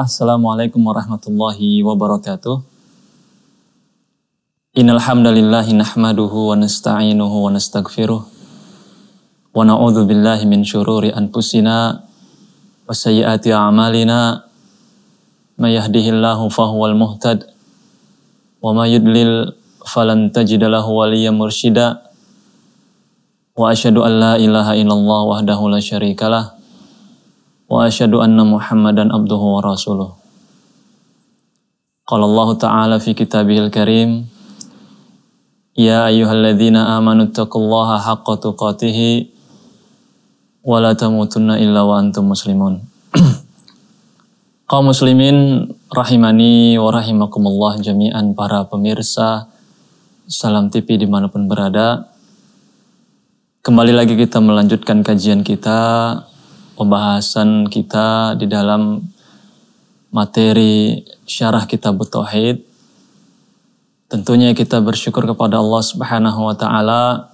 Alhamdulillah, Assalamualaikum warahmatullahi wabarakatuh. Innal hamdalillahi nahmaduhu wa nasta'inuhu wa nastaghfiruh. Wa na'udzu billahi min syururi anfusina wa sayyiati a'malina. mayahdihillahu yahdihillahu fahuwal muhtad wa may yudlil falan tajid lahu waliyyan Wa asyhadu an la ilaha illallah wahdahu la syarikalah وأشهد أن محمدا عبده ورسوله قال الله تعالى في كتابه الكريم يا أيها الذين آمنوا اتقوا الله حق تقاته ولا تموتن إلا وأنتم مسلمون kaum muslimin rahimani wa rahimakumullah jami'an para pemirsa Salam TV dimanapun berada. Kembali lagi kita melanjutkan kajian kita pembahasan kita di dalam materi syarah kitab Tauhid. Tentunya kita bersyukur kepada Allah Subhanahu wa taala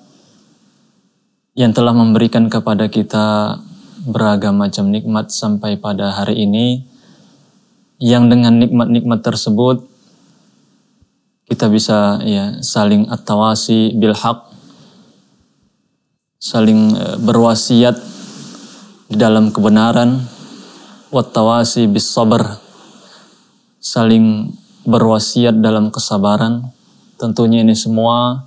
yang telah memberikan kepada kita beragam macam nikmat sampai pada hari ini yang dengan nikmat-nikmat tersebut kita bisa ya saling atawasi at saling eh, berwasiat di dalam kebenaran, wattawasi bis sabar, saling berwasiat dalam kesabaran. Tentunya ini semua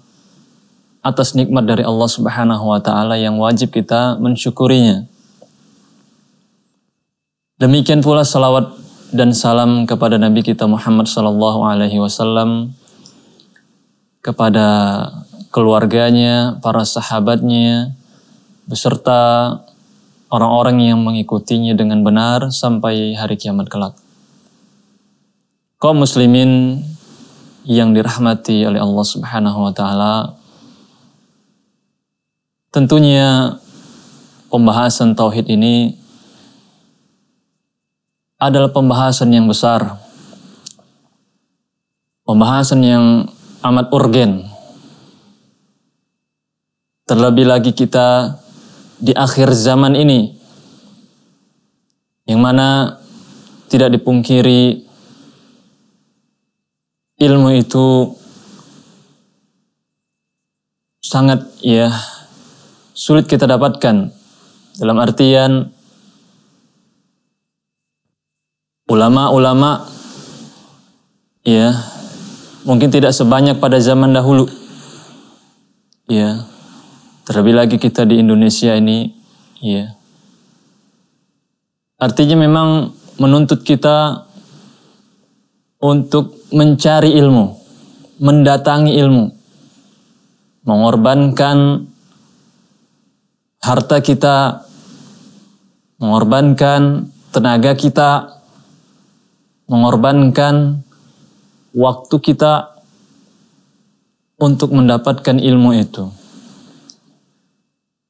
atas nikmat dari Allah Subhanahu wa taala yang wajib kita mensyukurinya. Demikian pula salawat dan salam kepada Nabi kita Muhammad sallallahu alaihi wasallam kepada keluarganya, para sahabatnya beserta orang-orang yang mengikutinya dengan benar sampai hari kiamat kelak. Kaum muslimin yang dirahmati oleh Allah Subhanahu wa taala. Tentunya pembahasan tauhid ini adalah pembahasan yang besar. Pembahasan yang amat urgen. Terlebih lagi kita di akhir zaman ini yang mana tidak dipungkiri ilmu itu sangat ya sulit kita dapatkan dalam artian ulama-ulama ya mungkin tidak sebanyak pada zaman dahulu ya Terlebih lagi kita di Indonesia ini, ya. Artinya memang menuntut kita untuk mencari ilmu, mendatangi ilmu, mengorbankan harta kita, mengorbankan tenaga kita, mengorbankan waktu kita untuk mendapatkan ilmu itu.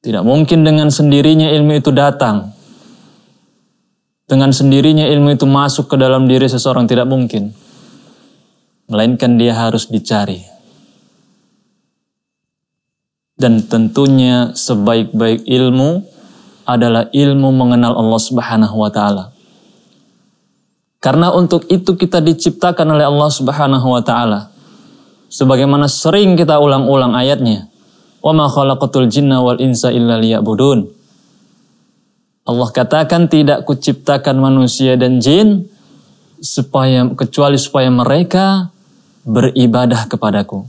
Tidak mungkin dengan sendirinya ilmu itu datang. Dengan sendirinya ilmu itu masuk ke dalam diri seseorang tidak mungkin. Melainkan dia harus dicari. Dan tentunya sebaik-baik ilmu adalah ilmu mengenal Allah Subhanahu wa taala. Karena untuk itu kita diciptakan oleh Allah Subhanahu wa taala. Sebagaimana sering kita ulang-ulang ayatnya. Wa ma khalaqatul jinna wal insa illa liya'budun. Allah katakan tidak kuciptakan manusia dan jin supaya kecuali supaya mereka beribadah kepadaku.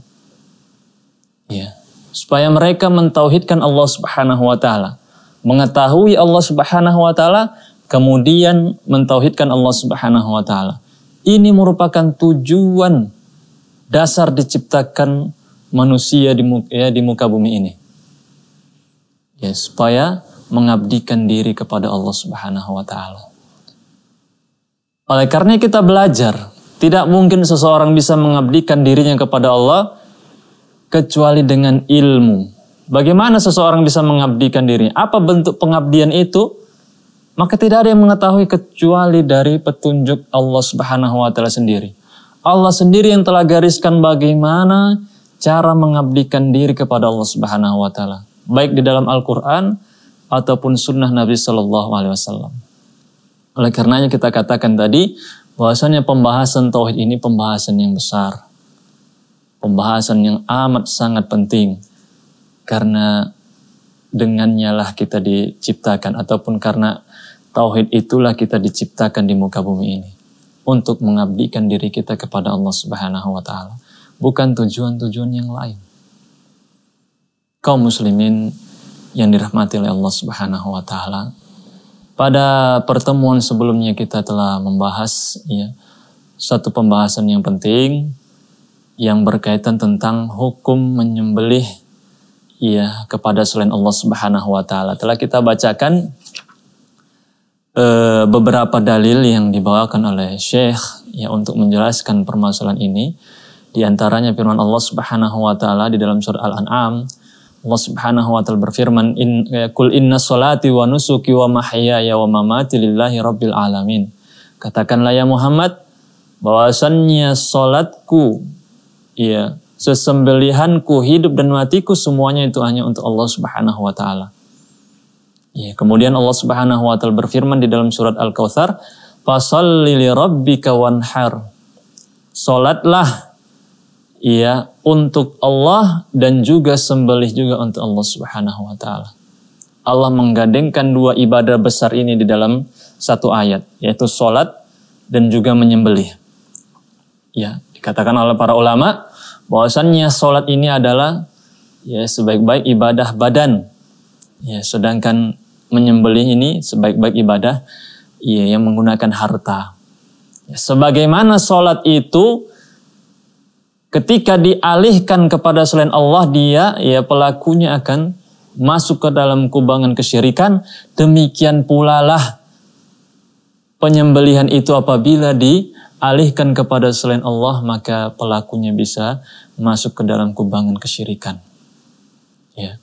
Ya. Supaya mereka mentauhidkan Allah Subhanahu wa taala, mengetahui Allah Subhanahu wa taala, kemudian mentauhidkan Allah Subhanahu wa taala. Ini merupakan tujuan dasar diciptakan manusia di muka, ya, di muka bumi ini. Ya, supaya mengabdikan diri kepada Allah Subhanahu wa taala. Oleh karena kita belajar, tidak mungkin seseorang bisa mengabdikan dirinya kepada Allah kecuali dengan ilmu. Bagaimana seseorang bisa mengabdikan diri? Apa bentuk pengabdian itu? Maka tidak ada yang mengetahui kecuali dari petunjuk Allah Subhanahu wa taala sendiri. Allah sendiri yang telah gariskan bagaimana cara mengabdikan diri kepada Allah Subhanahu wa taala, baik di dalam Al-Qur'an ataupun sunnah Nabi Shallallahu alaihi wasallam. Oleh karenanya kita katakan tadi bahwasanya pembahasan tauhid ini pembahasan yang besar. Pembahasan yang amat sangat penting karena dengannya lah kita diciptakan ataupun karena tauhid itulah kita diciptakan di muka bumi ini untuk mengabdikan diri kita kepada Allah Subhanahu wa taala bukan tujuan-tujuan yang lain. Kaum muslimin yang dirahmati oleh Allah Subhanahu wa taala, pada pertemuan sebelumnya kita telah membahas ya satu pembahasan yang penting yang berkaitan tentang hukum menyembelih ya kepada selain Allah Subhanahu wa taala. Telah kita bacakan e, beberapa dalil yang dibawakan oleh Syekh ya untuk menjelaskan permasalahan ini di antaranya firman Allah Subhanahu wa taala di dalam surah Al-An'am, Allah Subhanahu wa taala berfirman, In, "Kul eh, inna salati wa nusuki wa mahyaya wa mamati lillahi rabbil alamin." Katakanlah ya Muhammad, bahwasannya salatku, ya, sesembelihanku, hidup dan matiku semuanya itu hanya untuk Allah Subhanahu wa taala. Ya, kemudian Allah Subhanahu wa taala berfirman di dalam surat Al-Kautsar, "Fashalli li rabbika wanhar." Salatlah ya untuk Allah dan juga sembelih juga untuk Allah Subhanahu wa taala. Allah menggandengkan dua ibadah besar ini di dalam satu ayat yaitu salat dan juga menyembelih. Ya, dikatakan oleh para ulama bahwasannya salat ini adalah ya sebaik-baik ibadah badan. Ya, sedangkan menyembelih ini sebaik-baik ibadah ya, yang menggunakan harta. Ya, sebagaimana salat itu ketika dialihkan kepada selain Allah dia ya pelakunya akan masuk ke dalam kubangan kesyirikan demikian pula lah penyembelihan itu apabila dialihkan kepada selain Allah maka pelakunya bisa masuk ke dalam kubangan kesyirikan ya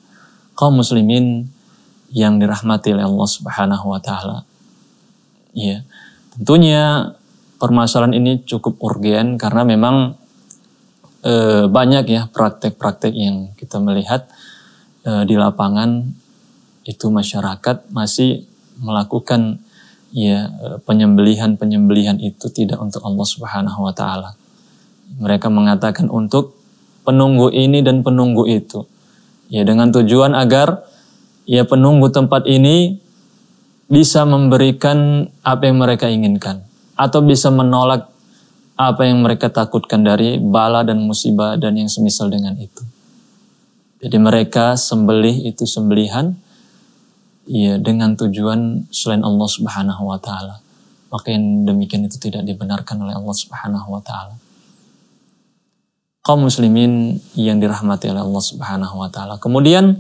kaum muslimin yang dirahmati oleh Allah Subhanahu wa taala ya tentunya permasalahan ini cukup urgen karena memang e, banyak ya praktek-praktek yang kita melihat e, di lapangan itu masyarakat masih melakukan ya eh, penyembelihan-penyembelihan itu tidak untuk Allah Subhanahu wa taala. Mereka mengatakan untuk penunggu ini dan penunggu itu. Ya dengan tujuan agar ya penunggu tempat ini bisa memberikan apa yang mereka inginkan atau bisa menolak apa yang mereka takutkan dari bala dan musibah dan yang semisal dengan itu. Jadi mereka sembelih itu sembelihan ya dengan tujuan selain Allah Subhanahu wa taala. Maka yang demikian itu tidak dibenarkan oleh Allah Subhanahu wa taala. Kaum muslimin yang dirahmati oleh Allah Subhanahu wa taala. Kemudian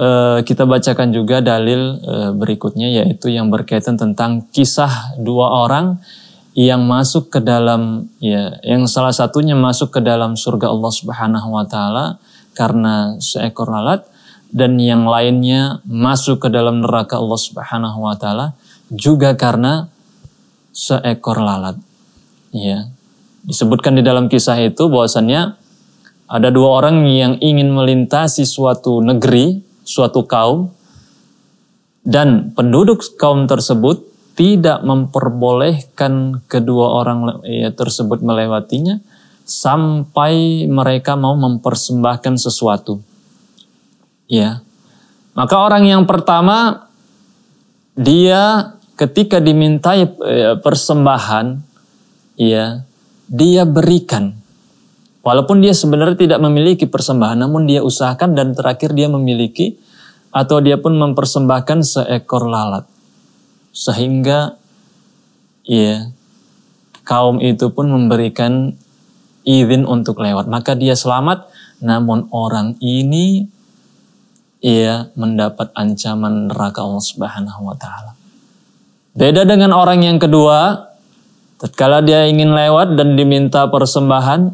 eh, kita bacakan juga dalil eh, berikutnya yaitu yang berkaitan tentang kisah dua orang yang masuk ke dalam ya yang salah satunya masuk ke dalam surga Allah Subhanahu wa taala karena seekor lalat dan yang lainnya masuk ke dalam neraka Allah Subhanahu wa taala juga karena seekor lalat. Ya. Disebutkan di dalam kisah itu bahwasannya ada dua orang yang ingin melintasi suatu negeri, suatu kaum dan penduduk kaum tersebut tidak memperbolehkan kedua orang ya, tersebut melewatinya sampai mereka mau mempersembahkan sesuatu. Ya. Maka orang yang pertama dia ketika dimintai eh, persembahan ya, dia berikan. Walaupun dia sebenarnya tidak memiliki persembahan namun dia usahakan dan terakhir dia memiliki atau dia pun mempersembahkan seekor lalat sehingga ya kaum itu pun memberikan izin untuk lewat maka dia selamat namun orang ini ia ya, mendapat ancaman neraka Allah Subhanahu wa taala. Beda dengan orang yang kedua, tatkala dia ingin lewat dan diminta persembahan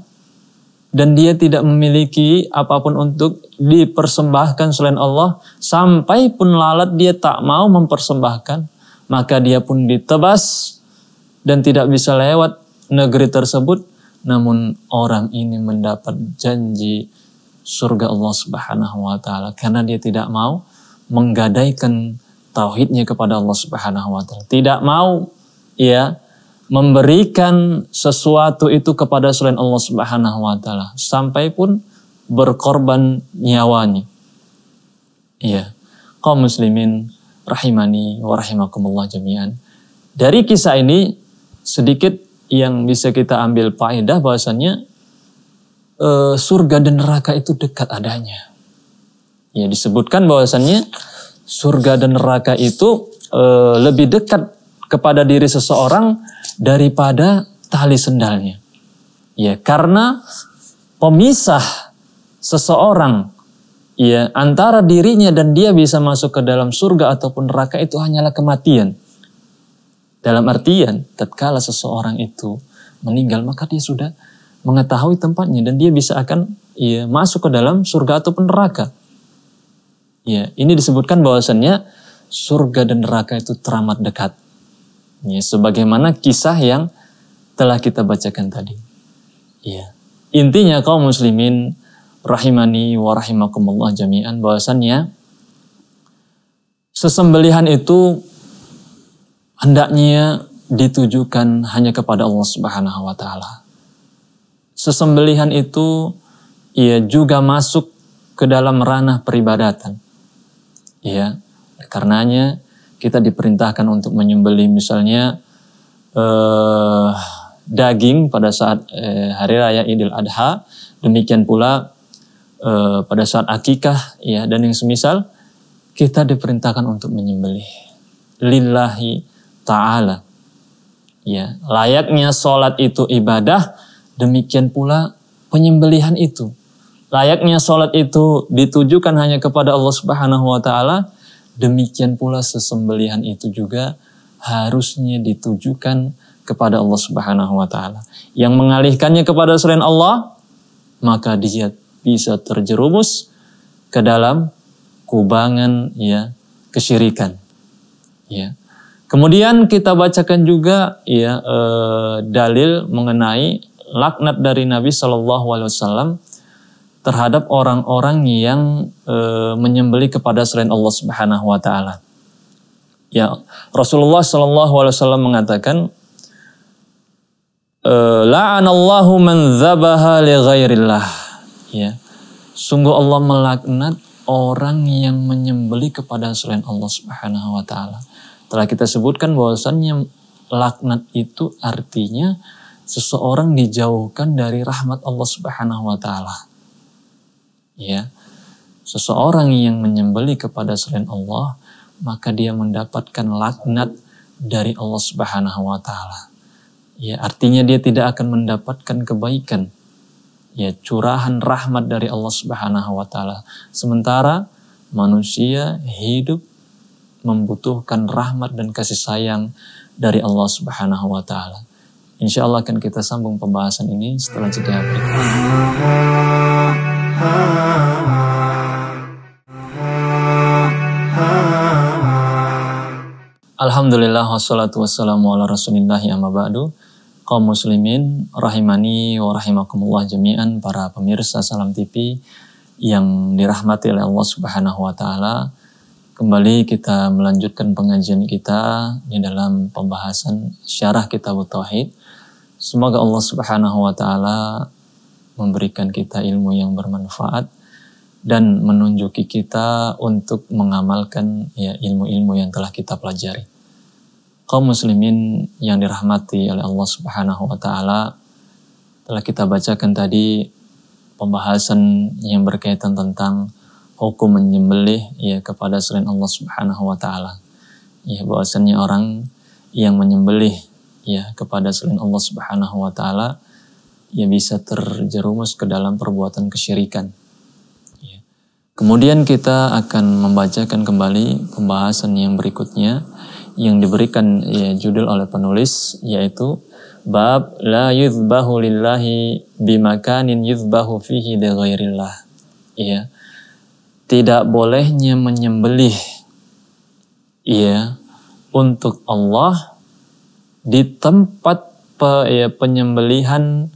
dan dia tidak memiliki apapun untuk dipersembahkan selain Allah, sampai pun lalat dia tak mau mempersembahkan, maka dia pun ditebas dan tidak bisa lewat negeri tersebut. Namun orang ini mendapat janji surga Allah Subhanahu wa taala karena dia tidak mau menggadaikan tauhidnya kepada Allah Subhanahu wa taala. Tidak mau ya memberikan sesuatu itu kepada selain Allah Subhanahu wa taala sampai pun berkorban nyawanya. Iya. Kaum muslimin rahimani wa rahimakumullah jami'an. Dari kisah ini sedikit yang bisa kita ambil faedah bahwasannya e, surga dan neraka itu dekat adanya. Ya disebutkan bahwasannya surga dan neraka itu e, lebih dekat kepada diri seseorang daripada tali sendalnya. Ya karena pemisah seseorang ya antara dirinya dan dia bisa masuk ke dalam surga ataupun neraka itu hanyalah kematian. Dalam artian, tatkala seseorang itu meninggal maka dia sudah mengetahui tempatnya dan dia bisa akan ya, masuk ke dalam surga ataupun neraka. Ya, ini disebutkan bahwasannya surga dan neraka itu teramat dekat. Ya, sebagaimana kisah yang telah kita bacakan tadi. Ya. Intinya kaum muslimin rahimani wa rahimakumullah jami'an bahwasannya sesembelihan itu hendaknya ditujukan hanya kepada Allah Subhanahu wa taala. Sesembelihan itu ia juga masuk ke dalam ranah peribadatan. Ya, karenanya kita diperintahkan untuk menyembelih misalnya eh, daging pada saat eh, hari raya Idul Adha, demikian pula e, pada saat akikah ya dan yang semisal kita diperintahkan untuk menyembelih lillahi taala ya layaknya sholat itu ibadah demikian pula penyembelihan itu layaknya sholat itu ditujukan hanya kepada Allah Subhanahu wa taala demikian pula sesembelihan itu juga harusnya ditujukan kepada Allah Subhanahu wa taala yang mengalihkannya kepada selain Allah maka dia bisa terjerumus ke dalam kubangan ya kesyirikan. Ya. Kemudian kita bacakan juga ya e, dalil mengenai laknat dari Nabi Shallallahu Alaihi Wasallam terhadap orang-orang yang e, menyembelih kepada selain Allah Subhanahu Wa Taala. Ya Rasulullah Shallallahu Alaihi Wasallam mengatakan, e, La'anallahu man dzabaha li ghairillah ya sungguh Allah melaknat orang yang menyembeli kepada selain Allah Subhanahu wa taala. Telah kita sebutkan bahwasannya laknat itu artinya seseorang dijauhkan dari rahmat Allah Subhanahu wa taala. Ya. Seseorang yang menyembeli kepada selain Allah, maka dia mendapatkan laknat dari Allah Subhanahu wa taala. Ya, artinya dia tidak akan mendapatkan kebaikan ya curahan rahmat dari Allah Subhanahu wa taala. Sementara manusia hidup membutuhkan rahmat dan kasih sayang dari Allah Subhanahu wa taala. Insya Allah akan kita sambung pembahasan ini setelah jeda berikut. Alhamdulillah wassalatu wassalamu ala rasulillahi amma ya ba'du kaum muslimin rahimani wa rahimakumullah jami'an para pemirsa Salam TV yang dirahmati oleh Allah Subhanahu wa taala. Kembali kita melanjutkan pengajian kita di dalam pembahasan syarah kitab tauhid. Semoga Allah Subhanahu wa taala memberikan kita ilmu yang bermanfaat dan menunjuki kita untuk mengamalkan ya ilmu-ilmu yang telah kita pelajari kaum muslimin yang dirahmati oleh Allah Subhanahu wa taala telah kita bacakan tadi pembahasan yang berkaitan tentang hukum menyembelih ya kepada selain Allah Subhanahu wa taala. Ya bahwasannya orang yang menyembelih ya kepada selain Allah Subhanahu wa taala ya bisa terjerumus ke dalam perbuatan kesyirikan. Ya. Kemudian kita akan membacakan kembali pembahasan yang berikutnya yang diberikan ya, judul oleh penulis yaitu bab la yuzbahu lillahi bimakanin yuzbahu fihi de Ya. Tidak bolehnya menyembelih ya untuk Allah di tempat pe, ya, penyembelihan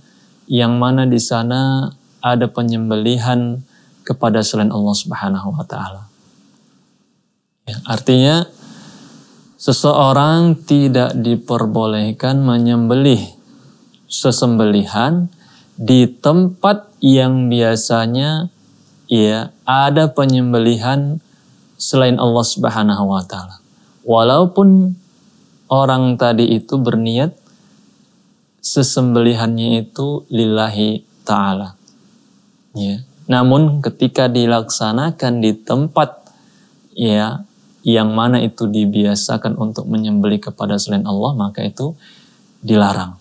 yang mana di sana ada penyembelihan kepada selain Allah Subhanahu wa taala. Ya, artinya Seseorang tidak diperbolehkan menyembelih sesembelihan di tempat yang biasanya ya ada penyembelihan selain Allah Subhanahu wa taala. Walaupun orang tadi itu berniat sesembelihannya itu lillahi taala. Ya. Namun ketika dilaksanakan di tempat ya yang mana itu dibiasakan untuk menyembeli kepada selain Allah maka itu dilarang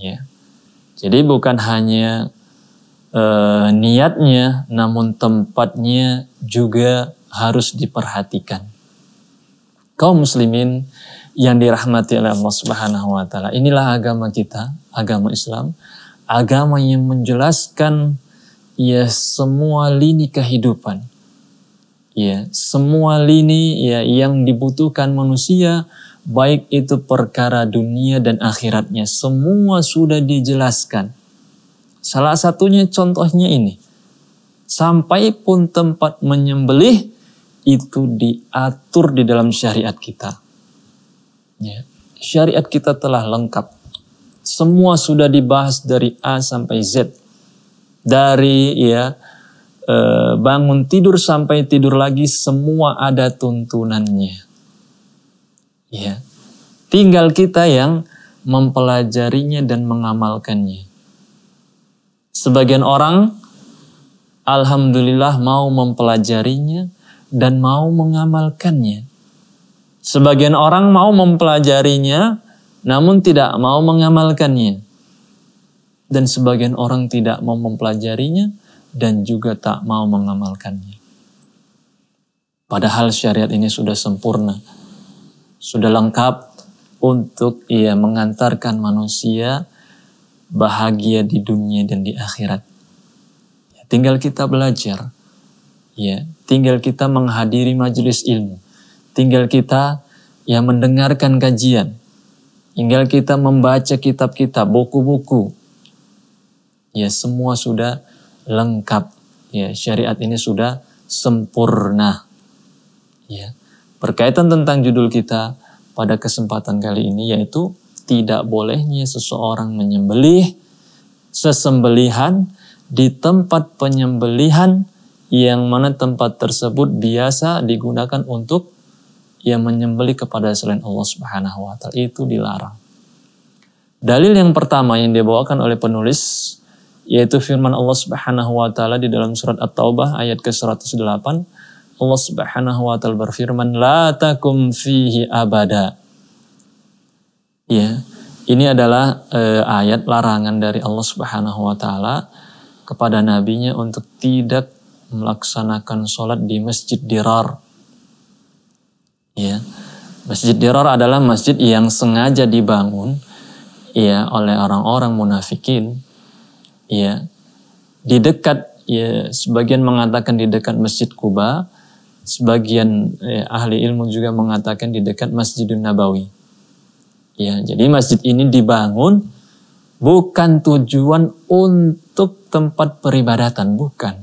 ya jadi bukan hanya e, niatnya namun tempatnya juga harus diperhatikan kaum muslimin yang dirahmati oleh Allah Subhanahu wa taala inilah agama kita agama Islam agama yang menjelaskan ya semua lini kehidupan ya semua lini ya yang dibutuhkan manusia baik itu perkara dunia dan akhiratnya semua sudah dijelaskan. Salah satunya contohnya ini. Sampai pun tempat menyembelih itu diatur di dalam syariat kita. Ya. Syariat kita telah lengkap. Semua sudah dibahas dari A sampai Z. Dari ya Eh, bangun tidur sampai tidur lagi semua ada tuntunannya. Ya. Tinggal kita yang mempelajarinya dan mengamalkannya. Sebagian orang alhamdulillah mau mempelajarinya dan mau mengamalkannya. Sebagian orang mau mempelajarinya namun tidak mau mengamalkannya. Dan sebagian orang tidak mau mempelajarinya, dan juga tak mau mengamalkannya. Padahal syariat ini sudah sempurna, sudah lengkap untuk ia mengantarkan manusia bahagia di dunia dan di akhirat. Ya, tinggal kita belajar, ya, tinggal kita menghadiri majelis ilmu, tinggal kita ya mendengarkan kajian, tinggal kita membaca kitab-kitab, buku-buku. Ya semua sudah lengkap. Ya, syariat ini sudah sempurna. Ya. Berkaitan tentang judul kita pada kesempatan kali ini yaitu tidak bolehnya seseorang menyembelih sesembelihan di tempat penyembelihan yang mana tempat tersebut biasa digunakan untuk yang menyembelih kepada selain Allah Subhanahu wa taala itu dilarang. Dalil yang pertama yang dibawakan oleh penulis yaitu firman Allah Subhanahu wa taala di dalam surat At-Taubah ayat ke-108 Allah Subhanahu wa taala berfirman la takum fihi abada ya ini adalah e, ayat larangan dari Allah Subhanahu wa taala kepada nabinya untuk tidak melaksanakan sholat di Masjid Dirar. Ya. Masjid Dirar adalah masjid yang sengaja dibangun ya oleh orang-orang munafikin ya di dekat ya sebagian mengatakan di dekat Masjid Kuba, sebagian ya, ahli ilmu juga mengatakan di dekat masjid Nabawi. Ya, jadi masjid ini dibangun bukan tujuan untuk tempat peribadatan, bukan.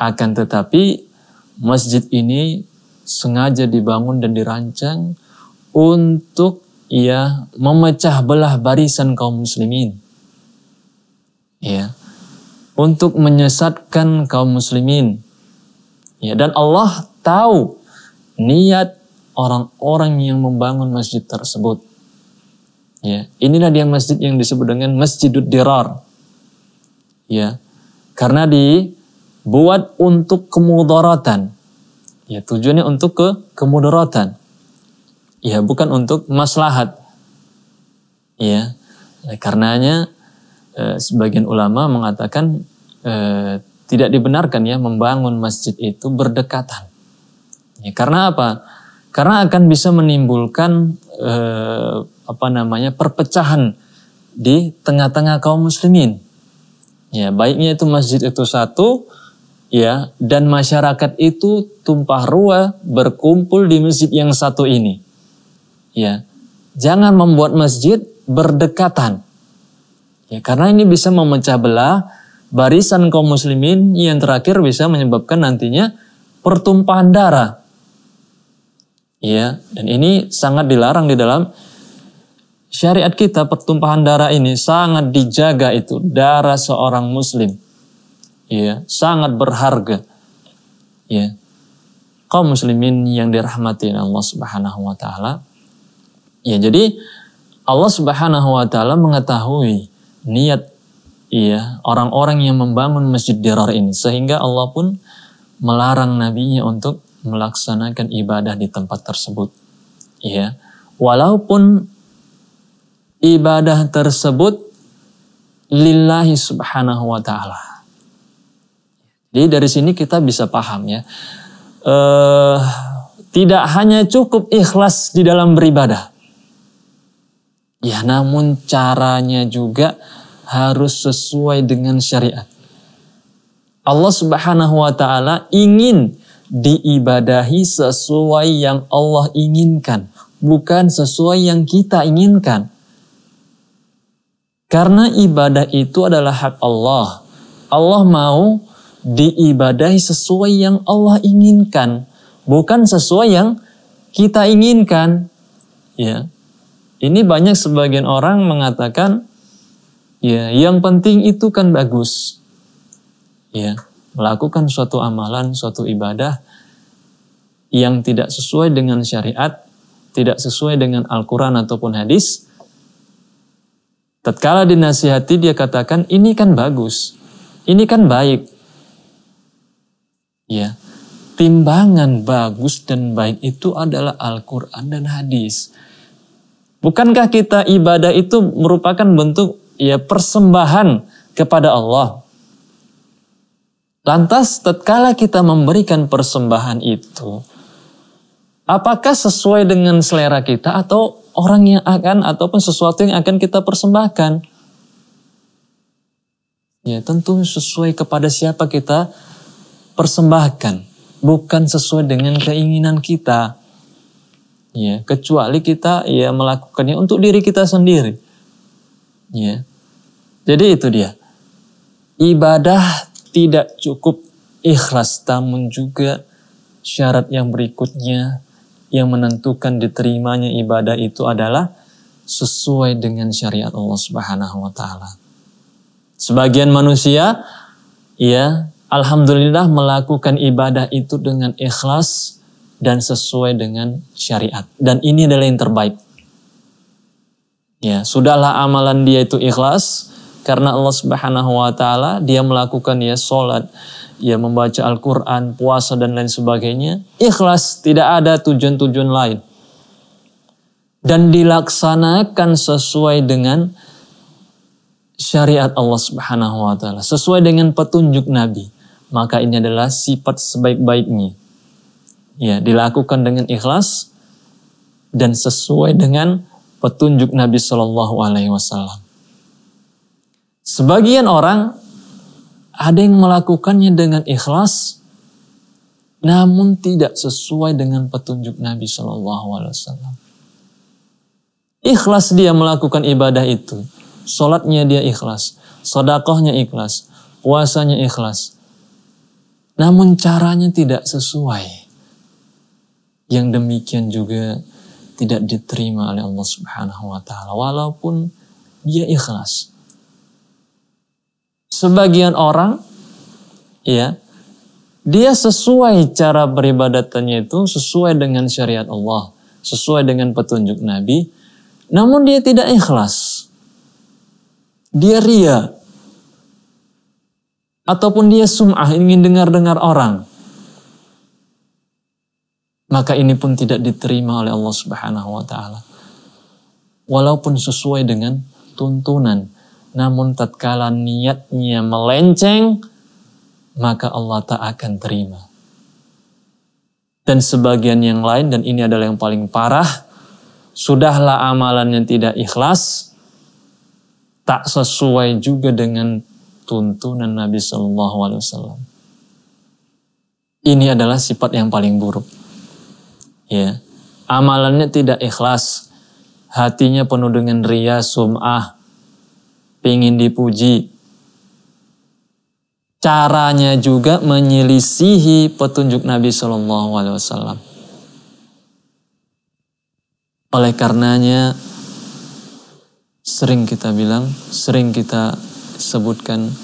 Akan tetapi masjid ini sengaja dibangun dan dirancang untuk ya memecah belah barisan kaum muslimin ya untuk menyesatkan kaum muslimin. Ya dan Allah tahu niat orang-orang yang membangun masjid tersebut. Ya, inilah dia masjid yang disebut dengan Masjidud Dirar. Ya. Karena dibuat untuk kemudaratan. Ya, tujuannya untuk ke kemudaratan. Ya, bukan untuk maslahat. Ya. Karenanya e, sebagian ulama mengatakan e, tidak dibenarkan ya membangun masjid itu berdekatan. Ya, karena apa? Karena akan bisa menimbulkan e, apa namanya perpecahan di tengah-tengah kaum muslimin. Ya, baiknya itu masjid itu satu, ya dan masyarakat itu tumpah ruah berkumpul di masjid yang satu ini ya jangan membuat masjid berdekatan Ya, karena ini bisa memecah belah barisan kaum muslimin yang terakhir bisa menyebabkan nantinya pertumpahan darah. Ya, dan ini sangat dilarang di dalam syariat kita pertumpahan darah ini sangat dijaga itu darah seorang muslim. Ya, sangat berharga. Ya. Kaum muslimin yang dirahmati Allah Subhanahu wa taala. Ya, jadi Allah Subhanahu wa taala mengetahui niat iya orang-orang yang membangun masjid Dirar ini sehingga Allah pun melarang nabinya untuk melaksanakan ibadah di tempat tersebut. Iya. Walaupun ibadah tersebut lillahi subhanahu wa ta'ala. Jadi dari sini kita bisa paham ya. Eh, tidak hanya cukup ikhlas di dalam beribadah. Ya namun caranya juga harus sesuai dengan syariat. Allah Subhanahu wa taala ingin diibadahi sesuai yang Allah inginkan, bukan sesuai yang kita inginkan. Karena ibadah itu adalah hak Allah. Allah mau diibadahi sesuai yang Allah inginkan, bukan sesuai yang kita inginkan. Ya. Ini banyak sebagian orang mengatakan, ya yang penting itu kan bagus. Ya, melakukan suatu amalan, suatu ibadah yang tidak sesuai dengan syariat, tidak sesuai dengan Al-Quran ataupun hadis, tatkala dinasihati dia katakan, ini kan bagus, ini kan baik. Ya, timbangan bagus dan baik itu adalah Al-Quran dan hadis Bukankah kita ibadah itu merupakan bentuk ya persembahan kepada Allah? Lantas tatkala kita memberikan persembahan itu, apakah sesuai dengan selera kita atau orang yang akan ataupun sesuatu yang akan kita persembahkan? Ya, tentu sesuai kepada siapa kita persembahkan, bukan sesuai dengan keinginan kita ya kecuali kita ya melakukannya untuk diri kita sendiri ya jadi itu dia ibadah tidak cukup ikhlas namun juga syarat yang berikutnya yang menentukan diterimanya ibadah itu adalah sesuai dengan syariat Allah Subhanahu wa taala. Sebagian manusia ya alhamdulillah melakukan ibadah itu dengan ikhlas dan sesuai dengan syariat. Dan ini adalah yang terbaik. Ya, sudahlah amalan dia itu ikhlas karena Allah Subhanahu wa taala dia melakukan ya salat, ya membaca Al-Qur'an, puasa dan lain sebagainya, ikhlas, tidak ada tujuan-tujuan lain. Dan dilaksanakan sesuai dengan syariat Allah Subhanahu wa taala, sesuai dengan petunjuk Nabi. Maka ini adalah sifat sebaik-baiknya ya dilakukan dengan ikhlas dan sesuai dengan petunjuk Nabi Shallallahu Alaihi Wasallam. Sebagian orang ada yang melakukannya dengan ikhlas, namun tidak sesuai dengan petunjuk Nabi Shallallahu Alaihi Wasallam. Ikhlas dia melakukan ibadah itu, sholatnya dia ikhlas, sodakohnya ikhlas, puasanya ikhlas. Namun caranya tidak sesuai yang demikian juga tidak diterima oleh Allah Subhanahu wa taala walaupun dia ikhlas. Sebagian orang ya dia sesuai cara beribadatannya itu sesuai dengan syariat Allah, sesuai dengan petunjuk Nabi, namun dia tidak ikhlas. Dia ria ataupun dia sum'ah ingin dengar-dengar orang maka ini pun tidak diterima oleh Allah Subhanahu wa taala. Walaupun sesuai dengan tuntunan, namun tatkala niatnya melenceng, maka Allah tak akan terima. Dan sebagian yang lain dan ini adalah yang paling parah, sudahlah amalan yang tidak ikhlas, tak sesuai juga dengan tuntunan Nabi Shallallahu Alaihi Wasallam. Ini adalah sifat yang paling buruk ya amalannya tidak ikhlas hatinya penuh dengan ria sum'ah pingin dipuji caranya juga menyelisihi petunjuk Nabi Shallallahu Alaihi Wasallam oleh karenanya sering kita bilang sering kita sebutkan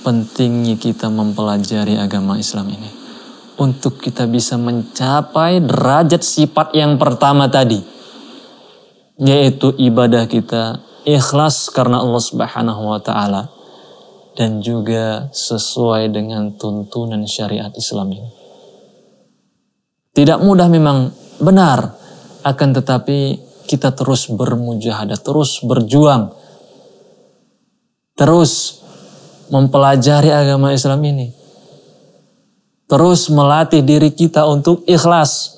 pentingnya kita mempelajari agama Islam ini untuk kita bisa mencapai derajat sifat yang pertama tadi yaitu ibadah kita ikhlas karena Allah Subhanahu wa taala dan juga sesuai dengan tuntunan syariat Islam ini. Tidak mudah memang benar akan tetapi kita terus bermujahadah, terus berjuang, terus mempelajari agama Islam ini terus melatih diri kita untuk ikhlas.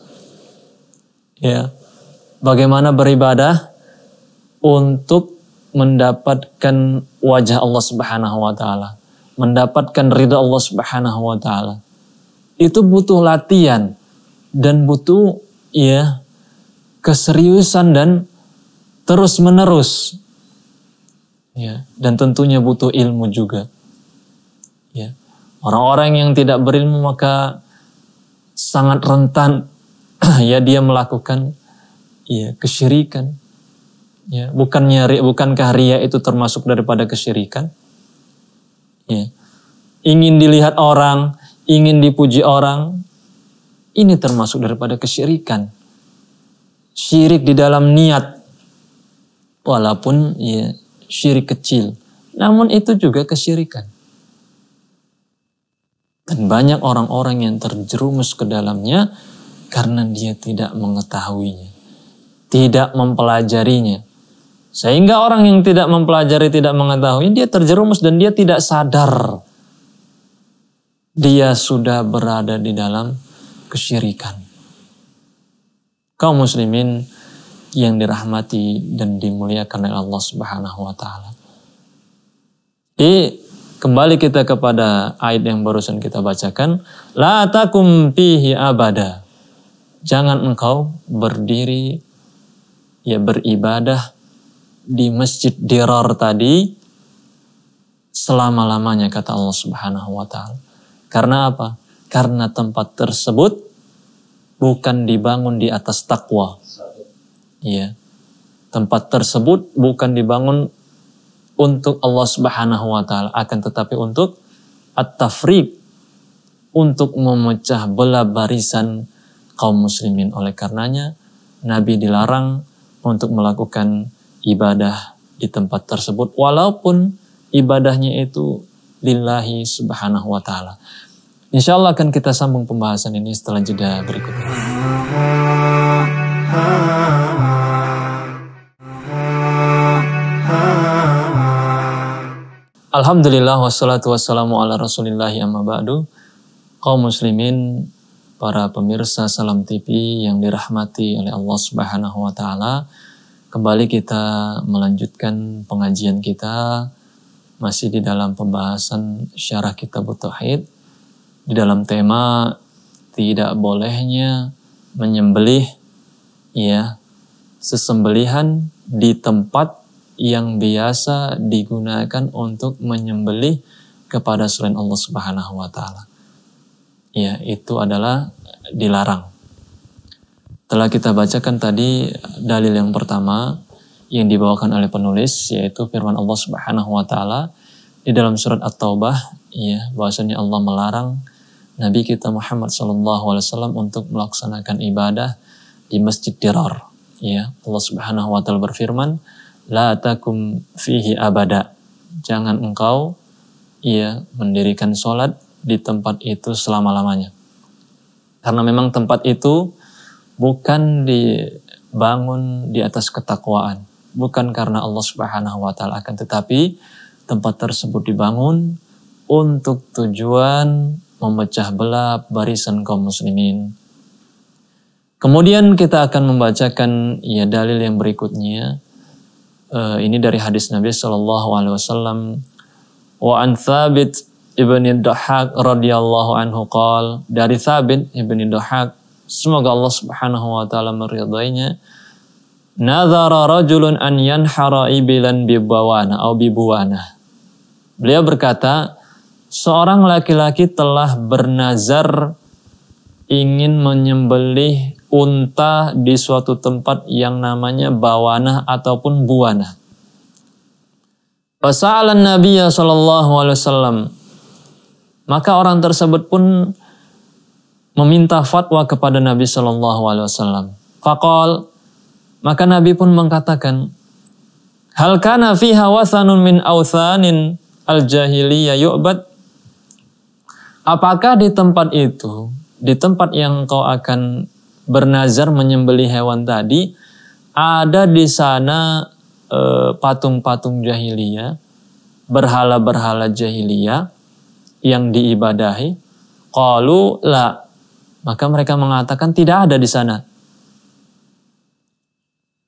Ya. Bagaimana beribadah untuk mendapatkan wajah Allah Subhanahu wa taala, mendapatkan ridha Allah Subhanahu wa taala. Itu butuh latihan dan butuh ya keseriusan dan terus menerus ya dan tentunya butuh ilmu juga ya Orang-orang yang tidak berilmu maka sangat rentan ya dia melakukan ya kesyirikan. Ya, bukan nyari bukan karya itu termasuk daripada kesyirikan? Ya. Ingin dilihat orang, ingin dipuji orang, ini termasuk daripada kesyirikan. Syirik di dalam niat, walaupun ya syirik kecil, namun itu juga kesyirikan. Dan banyak orang-orang yang terjerumus ke dalamnya karena dia tidak mengetahuinya, tidak mempelajarinya. Sehingga orang yang tidak mempelajari, tidak mengetahui, dia terjerumus dan dia tidak sadar. Dia sudah berada di dalam kesyirikan. Kaum muslimin yang dirahmati dan dimuliakan oleh Allah Subhanahu wa taala. Jadi Kembali kita kepada ayat yang barusan kita bacakan. La takum fihi abada. Jangan engkau berdiri ya beribadah di masjid Dirar tadi selama-lamanya kata Allah Subhanahu wa taala. Karena apa? Karena tempat tersebut bukan dibangun di atas takwa. ya Tempat tersebut bukan dibangun untuk Allah Subhanahu wa taala akan tetapi untuk at-tafriq untuk memecah belah barisan kaum muslimin oleh karenanya nabi dilarang untuk melakukan ibadah di tempat tersebut walaupun ibadahnya itu lillahi subhanahu wa taala. insyaallah akan kita sambung pembahasan ini setelah jeda berikut Alhamdulillah wassalatu wassalamu ala rasulillahi amma ba'du. Kaum muslimin, para pemirsa Salam TV yang dirahmati oleh Allah Subhanahu wa taala. Kembali kita melanjutkan pengajian kita masih di dalam pembahasan syarah kitab tauhid di dalam tema tidak bolehnya menyembelih ya sesembelihan di tempat yang biasa digunakan untuk menyembelih kepada selain Allah Subhanahu wa taala. Ya, itu adalah dilarang. Telah kita bacakan tadi dalil yang pertama yang dibawakan oleh penulis yaitu firman Allah Subhanahu wa taala di dalam surat At-Taubah ya bahwasanya Allah melarang Nabi kita Muhammad SAW untuk melaksanakan ibadah di Masjid Dirar ya Allah Subhanahu wa taala berfirman la takum fihi abada. Jangan engkau ia mendirikan sholat di tempat itu selama-lamanya. Karena memang tempat itu bukan dibangun di atas ketakwaan. Bukan karena Allah subhanahu wa ta'ala akan tetapi tempat tersebut dibangun untuk tujuan memecah belah barisan kaum muslimin. Kemudian kita akan membacakan ya dalil yang berikutnya uh, ini dari hadis Nabi Shallallahu Alaihi Wasallam wa an Thabit ibn Dhaq radhiyallahu anhu qal dari Thabit ibn Dhaq semoga Allah Subhanahu wa taala meridainya Nazara rajulun an yanhara ibilan bibawana atau bibuana. Beliau berkata, seorang laki-laki telah bernazar ingin menyembelih unta di suatu tempat yang namanya bawanah ataupun buana. Fasa'alan Nabi ya saw. Maka orang tersebut pun meminta fatwa kepada Nabi saw. Fakol, maka Nabi pun mengatakan, Hal kana fiha wathanun min awthanin al-jahiliyah yu'bad? Apakah di tempat itu, di tempat yang kau akan bernazar menyembeli hewan tadi ada di sana eh, patung-patung e, jahiliyah, berhala-berhala jahiliyah yang diibadahi. Kalau la. Maka mereka mengatakan tidak ada di sana.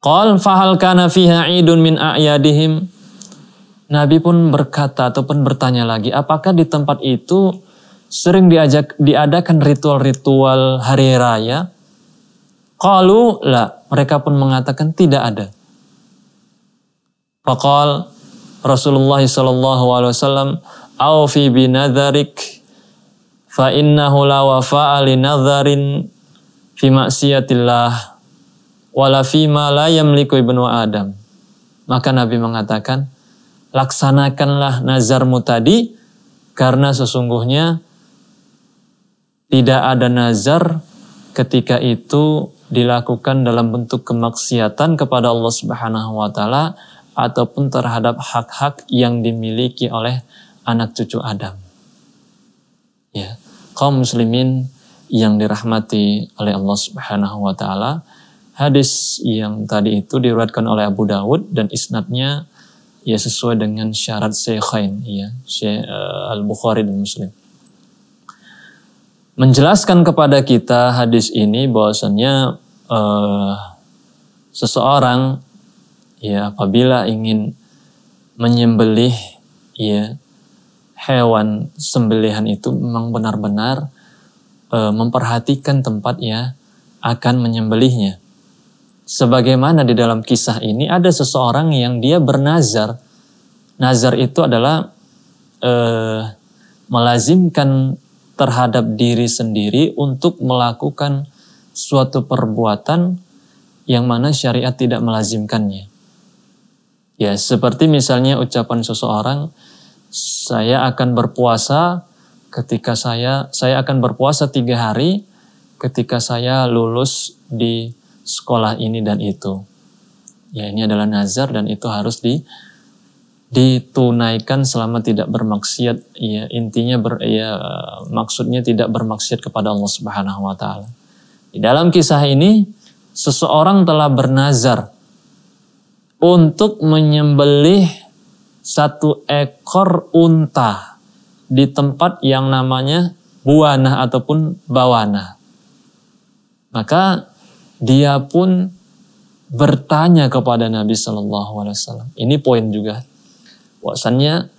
Qal fahal kana fiha idun min a'yadihim. Nabi pun berkata ataupun bertanya lagi, apakah di tempat itu sering diajak diadakan ritual-ritual hari raya? Qalu la. Mereka pun mengatakan tidak ada. Faqal Rasulullah sallallahu alaihi wasallam, "Aufi binadharik fa innahu la wafa'a li nadharin fi maksiatillah wala fi ma la yamliku ibnu Adam." Maka Nabi mengatakan, "Laksanakanlah nazarmu tadi karena sesungguhnya tidak ada nazar ketika itu dilakukan dalam bentuk kemaksiatan kepada Allah Subhanahu wa taala ataupun terhadap hak-hak yang dimiliki oleh anak cucu Adam. Ya, kaum muslimin yang dirahmati oleh Allah Subhanahu wa taala, hadis yang tadi itu diriwayatkan oleh Abu Dawud dan isnadnya ya sesuai dengan syarat Syekhain ya, Syekh eh, Al-Bukhari dan Muslim menjelaskan kepada kita hadis ini bahwasanya uh, eh, seseorang ya apabila ingin menyembelih ya hewan sembelihan itu memang benar-benar uh, memperhatikan tempat ya akan menyembelihnya. Sebagaimana di dalam kisah ini ada seseorang yang dia bernazar. Nazar itu adalah uh, melazimkan terhadap diri sendiri untuk melakukan suatu perbuatan yang mana syariat tidak melazimkannya. Ya, seperti misalnya ucapan seseorang, saya akan berpuasa ketika saya saya akan berpuasa tiga hari ketika saya lulus di sekolah ini dan itu. Ya, ini adalah nazar dan itu harus di ditunaikan selama tidak bermaksiat ya intinya ber, ya maksudnya tidak bermaksiat kepada Allah Subhanahu wa taala. Di dalam kisah ini seseorang telah bernazar untuk menyembelih satu ekor unta di tempat yang namanya buana ataupun bawana. Maka dia pun bertanya kepada Nabi Shallallahu Alaihi Wasallam. Ini poin juga Bahwasannya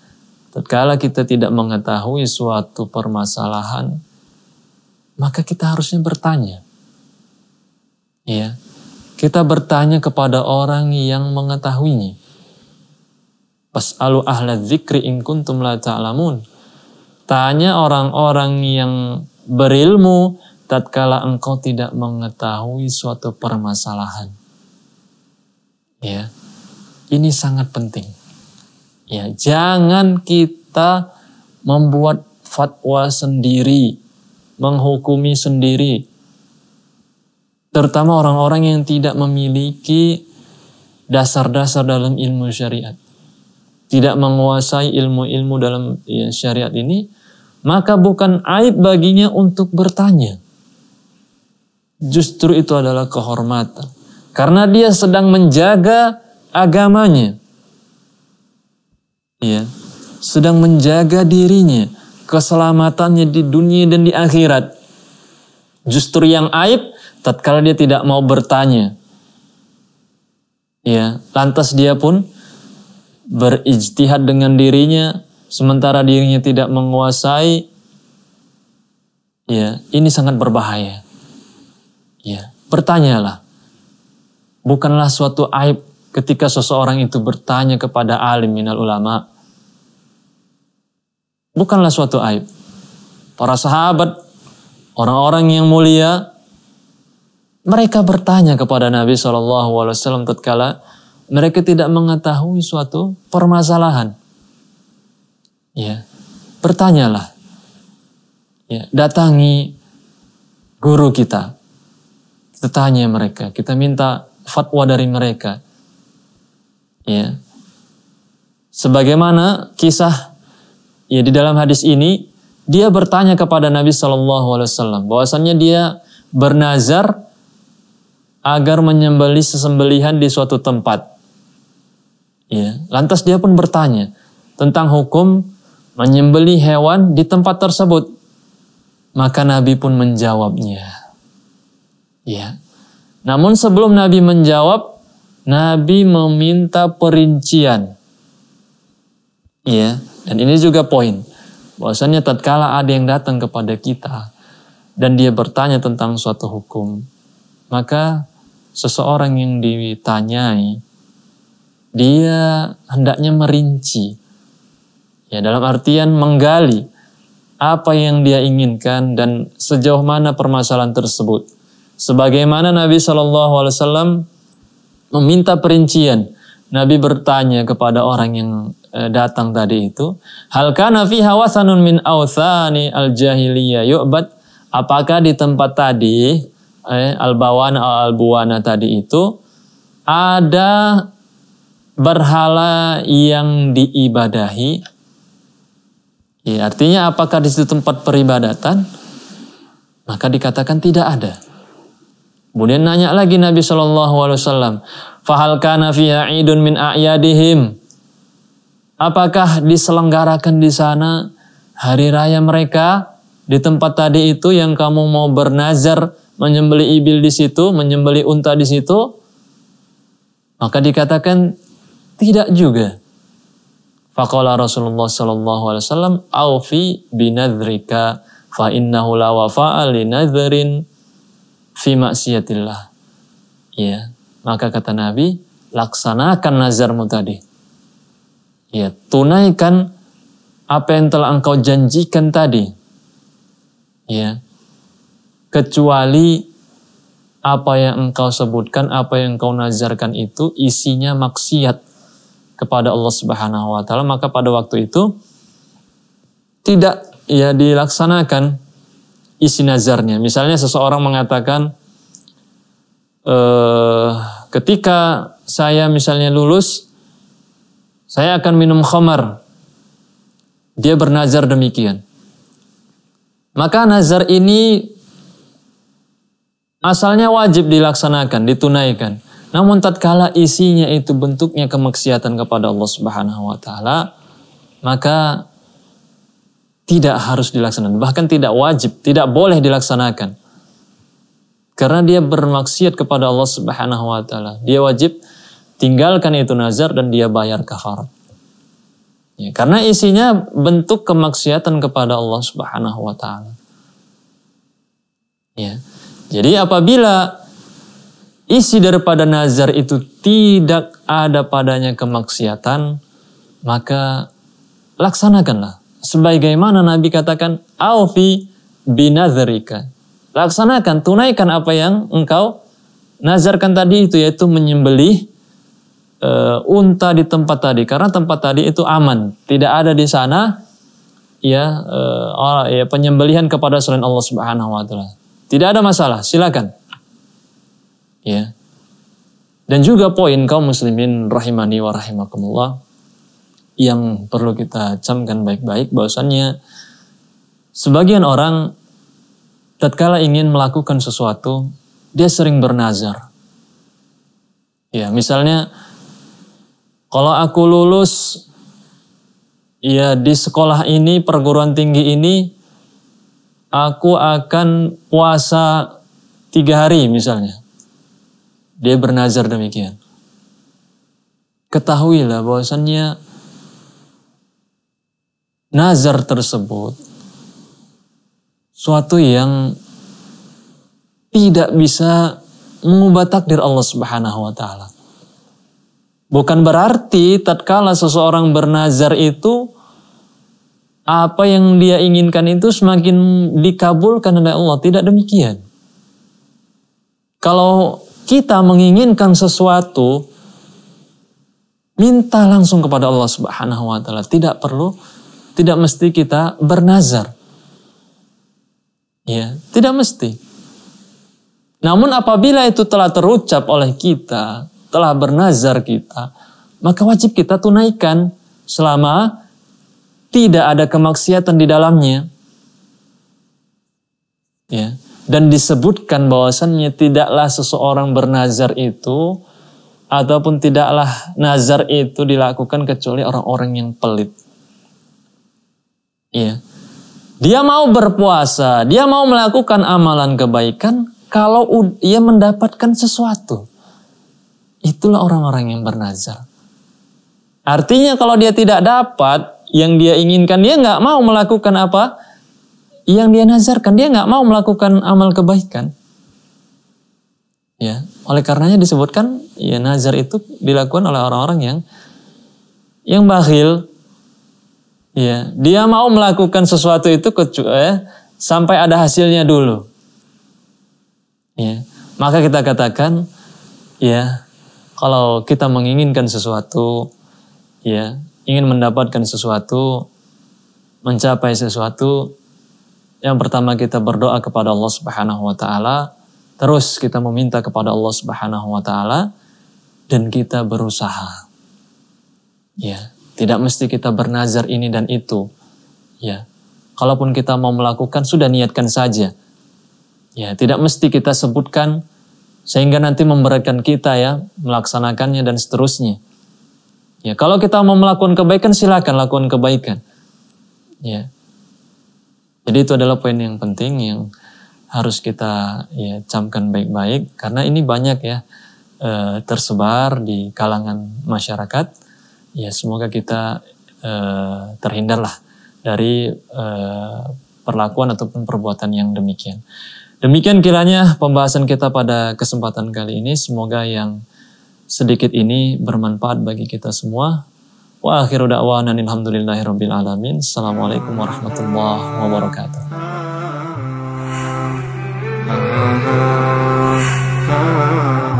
tatkala kita tidak mengetahui suatu permasalahan, maka kita harusnya bertanya. Ya, kita bertanya kepada orang yang mengetahuinya. Pas'alu ahla dzikri in kuntum la ta'lamun. Tanya orang-orang yang berilmu tatkala engkau tidak mengetahui suatu permasalahan. Ya. Ini sangat penting. Ya, jangan kita membuat fatwa sendiri, menghukumi sendiri. Terutama orang-orang yang tidak memiliki dasar-dasar dalam ilmu syariat. Tidak menguasai ilmu-ilmu dalam ya, syariat ini, maka bukan aib baginya untuk bertanya. Justru itu adalah kehormatan. Karena dia sedang menjaga agamanya ya, sedang menjaga dirinya, keselamatannya di dunia dan di akhirat. Justru yang aib tatkala dia tidak mau bertanya. Ya, lantas dia pun berijtihad dengan dirinya sementara dirinya tidak menguasai ya, ini sangat berbahaya. Ya, bertanyalah. Bukanlah suatu aib ketika seseorang itu bertanya kepada alim minal ulama, bukanlah suatu aib. Para sahabat, orang-orang yang mulia, mereka bertanya kepada Nabi Shallallahu Alaihi Wasallam tatkala mereka tidak mengetahui suatu permasalahan. Ya, bertanyalah. Ya, datangi guru kita. Kita tanya mereka, kita minta fatwa dari mereka Ya. Sebagaimana kisah ya di dalam hadis ini dia bertanya kepada Nabi Shallallahu Alaihi Wasallam bahwasannya dia bernazar agar menyembeli sesembelihan di suatu tempat. Ya, lantas dia pun bertanya tentang hukum menyembeli hewan di tempat tersebut. Maka Nabi pun menjawabnya. Ya. Namun sebelum Nabi menjawab, Nabi meminta perincian. Ya, dan ini juga poin. Bahwasanya tatkala ada yang datang kepada kita dan dia bertanya tentang suatu hukum, maka seseorang yang ditanyai dia hendaknya merinci. Ya, dalam artian menggali apa yang dia inginkan dan sejauh mana permasalahan tersebut. Sebagaimana Nabi Shallallahu alaihi wasallam meminta perincian. Nabi bertanya kepada orang yang eh, datang tadi itu, "Hal kana fiha wasanun min awthani al-jahiliyah yu'bad?" Apakah di tempat tadi eh, al bawan al-buwana tadi itu ada berhala yang diibadahi? Ya, artinya apakah di situ tempat peribadatan? Maka dikatakan tidak ada. Kemudian nanya lagi Nabi Shallallahu Alaihi Wasallam, fahal kana fiha idun min a'yadihim? Apakah diselenggarakan di sana hari raya mereka di tempat tadi itu yang kamu mau bernazar menyembeli ibil di situ, menyembeli unta di situ? Maka dikatakan tidak juga. Faqala Rasulullah sallallahu alaihi wasallam, "Aufi binadrika fa innahu la wafa'a li fi maksiatillah. Ya, maka kata Nabi, laksanakan nazarmu tadi. Ya, tunaikan apa yang telah engkau janjikan tadi. Ya. Kecuali apa yang engkau sebutkan, apa yang engkau nazarkan itu isinya maksiat kepada Allah Subhanahu wa taala, maka pada waktu itu tidak ya dilaksanakan isi nazarnya. Misalnya seseorang mengatakan e, ketika saya misalnya lulus saya akan minum khamar. Dia bernazar demikian. Maka nazar ini asalnya wajib dilaksanakan, ditunaikan. Namun tatkala isinya itu bentuknya kemaksiatan kepada Allah Subhanahu wa taala, maka tidak harus dilaksanakan, bahkan tidak wajib, tidak boleh dilaksanakan. Karena dia bermaksiat kepada Allah Subhanahu wa taala. Dia wajib tinggalkan itu nazar dan dia bayar kafarat. Ya, karena isinya bentuk kemaksiatan kepada Allah Subhanahu wa taala. Ya. Jadi apabila isi daripada nazar itu tidak ada padanya kemaksiatan, maka laksanakanlah sebagaimana Nabi katakan aufi binazrika." Laksanakan, tunaikan apa yang engkau nazarkan tadi itu yaitu menyembelih e, unta di tempat tadi karena tempat tadi itu aman, tidak ada di sana ya, e, oh, ya penyembelihan kepada selain Allah Subhanahu wa taala. Tidak ada masalah, silakan. Ya. Dan juga poin kaum muslimin rahimani wa rahimakumullah yang perlu kita camkan baik-baik bahwasannya sebagian orang tatkala ingin melakukan sesuatu dia sering bernazar. Ya, misalnya kalau aku lulus ya di sekolah ini, perguruan tinggi ini aku akan puasa tiga hari misalnya. Dia bernazar demikian. Ketahuilah bahwasannya nazar tersebut suatu yang tidak bisa mengubah takdir Allah Subhanahu wa taala. Bukan berarti tatkala seseorang bernazar itu apa yang dia inginkan itu semakin dikabulkan oleh Allah, tidak demikian. Kalau kita menginginkan sesuatu minta langsung kepada Allah Subhanahu wa taala, tidak perlu tidak mesti kita bernazar. Ya, tidak mesti. Namun apabila itu telah terucap oleh kita, telah bernazar kita, maka wajib kita tunaikan selama tidak ada kemaksiatan di dalamnya. Ya. Dan disebutkan bahwasannya tidaklah seseorang bernazar itu ataupun tidaklah nazar itu dilakukan kecuali orang-orang yang pelit. Ya. Dia mau berpuasa, dia mau melakukan amalan kebaikan kalau ia mendapatkan sesuatu. Itulah orang-orang yang bernazar. Artinya kalau dia tidak dapat yang dia inginkan, dia nggak mau melakukan apa yang dia nazarkan, dia nggak mau melakukan amal kebaikan. Ya, oleh karenanya disebutkan ya nazar itu dilakukan oleh orang-orang yang yang bakhil, Iya, dia mau melakukan sesuatu itu eh, sampai ada hasilnya dulu. Ya, maka kita katakan ya kalau kita menginginkan sesuatu ya, ingin mendapatkan sesuatu, mencapai sesuatu, yang pertama kita berdoa kepada Allah Subhanahu wa taala, terus kita meminta kepada Allah Subhanahu wa taala dan kita berusaha. Ya. Tidak mesti kita bernazar ini dan itu. Ya. Kalaupun kita mau melakukan sudah niatkan saja. Ya, tidak mesti kita sebutkan sehingga nanti memberatkan kita ya melaksanakannya dan seterusnya. Ya, kalau kita mau melakukan kebaikan silakan lakukan kebaikan. Ya. Jadi itu adalah poin yang penting yang harus kita ya camkan baik-baik karena ini banyak ya eh, tersebar di kalangan masyarakat ya semoga kita eh, terhindar terhindarlah dari uh, perlakuan ataupun perbuatan yang demikian. Demikian kiranya pembahasan kita pada kesempatan kali ini. Semoga yang sedikit ini bermanfaat bagi kita semua. Wa akhiru da'wanan rabbil alamin. Assalamualaikum warahmatullahi wabarakatuh.